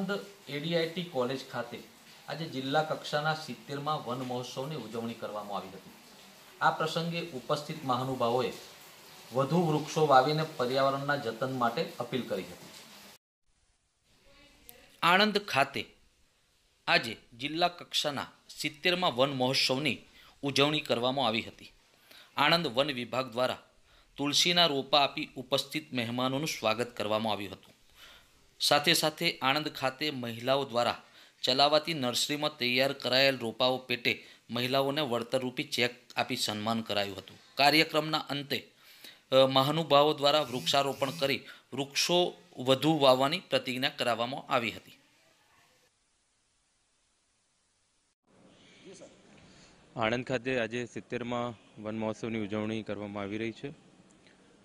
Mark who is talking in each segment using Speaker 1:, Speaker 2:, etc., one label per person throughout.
Speaker 1: Anand ADIT college ખાતે આજે જિલ્લા કક્ષાના સિત્તેરમાં વન મહોત્સવની ઉજવણી કરવામાં આવી હતી આ પ્રસંગે ઉપસ્થિત મહાનુભાવોએ વધુ વૃક્ષો વાવીને પર્યાવરણના જતન માટે અપીલ કરી હતી આણંદ ખાતે આજે જિલ્લા કક્ષાના સિત્તેરમાં વન મહોત્સવની ઉજવણી કરવામાં આવી હતી આણંદ વન વિભાગ દ્વારા તુલસીના રોપા આપી ઉપસ્થિત મહેમાનોનું સ્વાગત કરવામાં આવ્યું હતું સાથે સાથે આણંદ ખાતે મહિલાઓ દ્વારા ચલાવાતી નર્સરીમાં તૈયાર કરાયેલ રોપાઓ પેટે મહિલાઓને વળતરરૂપી ચેક આપી સન્માન કરાયું હતું કાર્યક્રમના અંતે મહાનુભાવો દ્વારા વૃક્ષારોપણ કરી વૃક્ષો વધુ વાવવાની પ્રતિજ્ઞા કરાવવામાં આવી હતી
Speaker 2: આણંદ ખાતે આજે સિત્તેરમાં વન મહોત્સવની ઉજવણી કરવામાં આવી રહી છે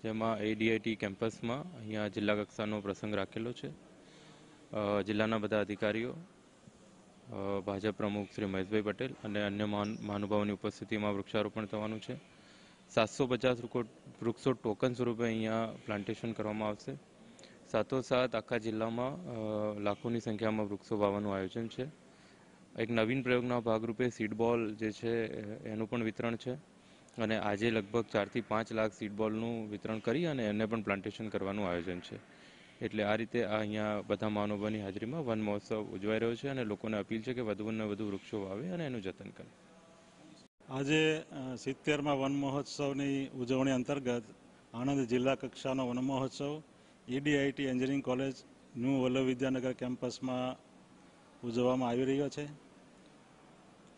Speaker 2: જેમાં એડીઆઈટી કેમ્પસમાં અહીંયા જિલ્લા કક્ષાનો પ્રસંગ રાખેલો છે જિલ્લાના બધા અધિકારીઓ ભાજપ પ્રમુખ શ્રી મહેશભાઈ પટેલ અને અન્ય મહાનુભાવોની ઉપસ્થિતિમાં વૃક્ષારોપણ થવાનું છે સાતસો પચાસ વૃક્ષો ટોકન સ્વરૂપે અહીંયા પ્લાન્ટેશન કરવામાં આવશે સાથોસાથ આખા જિલ્લામાં લાખોની સંખ્યામાં વૃક્ષો વાવવાનું આયોજન છે એક નવીન પ્રયોગના ભાગરૂપે સીડબોલ જે છે એનું પણ વિતરણ છે અને આજે લગભગ ચારથી પાંચ લાખ સીડબોલનું વિતરણ કરી અને એને પણ પ્લાન્ટેશન કરવાનું આયોજન છે એટલે આ રીતે આ અહીંયા બધા મહાનુભાવની હાજરીમાં વન મહોત્સવ ઉજવાઈ રહ્યો છે અને લોકોને અપીલ છે કે વધુને વધુ વૃક્ષો વાવે અને એનું જતન કરે
Speaker 3: આજે સિત્તેરમાં વન મહોત્સવની ઉજવણી અંતર્ગત આણંદ જિલ્લા કક્ષાનો વન મહોત્સવ EDIT engineering college new Vallabh Vidyanagar કેમ્પસમાં ઉજવવામાં આવી રહ્યો છે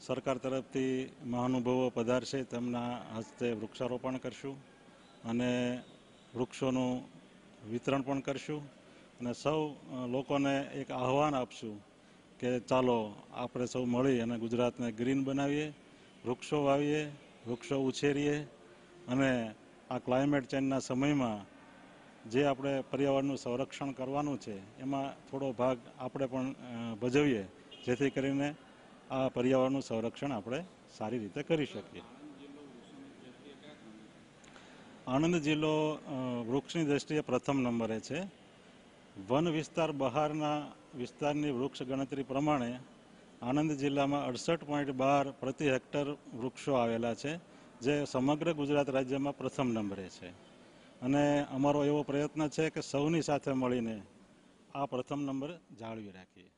Speaker 3: સરકાર તરફથી મહાનુભાવો પધારશે તેમના હસ્તે વૃક્ષારોપણ કરશું અને વૃક્ષોનું વિતરણ પણ કરશું અને સૌ લોકોને એક આહવાન આપશું કે ચાલો આપણે સૌ મળી અને ગુજરાતને ગ્રીન બનાવીએ વૃક્ષો વાવીએ વૃક્ષો ઉછેરીએ અને આ ક્લાઇમેટ ચેન્જના સમયમાં જે આપણે પર્યાવરણનું સંરક્ષણ કરવાનું છે એમાં થોડો ભાગ આપણે પણ ભજવીએ જેથી કરીને આ પર્યાવરણનું સંરક્ષણ આપણે સારી રીતે કરી શકીએ આણંદ જિલ્લો વૃક્ષની દ્રષ્ટિએ પ્રથમ નંબરે છે વન વિસ્તાર બહારના વિસ્તારની વૃક્ષ ગણતરી પ્રમાણે આણંદ જિલ્લામાં અડસઠ પોઈન્ટ બાર પ્રતિ હેક્ટર વૃક્ષો આવેલા છે જે સમગ્ર ગુજરાત રાજ્યમાં પ્રથમ નંબરે છે અને અમારો એવો પ્રયત્ન છે કે સૌની સાથે મળીને આ પ્રથમ નંબર જાળવી રાખીએ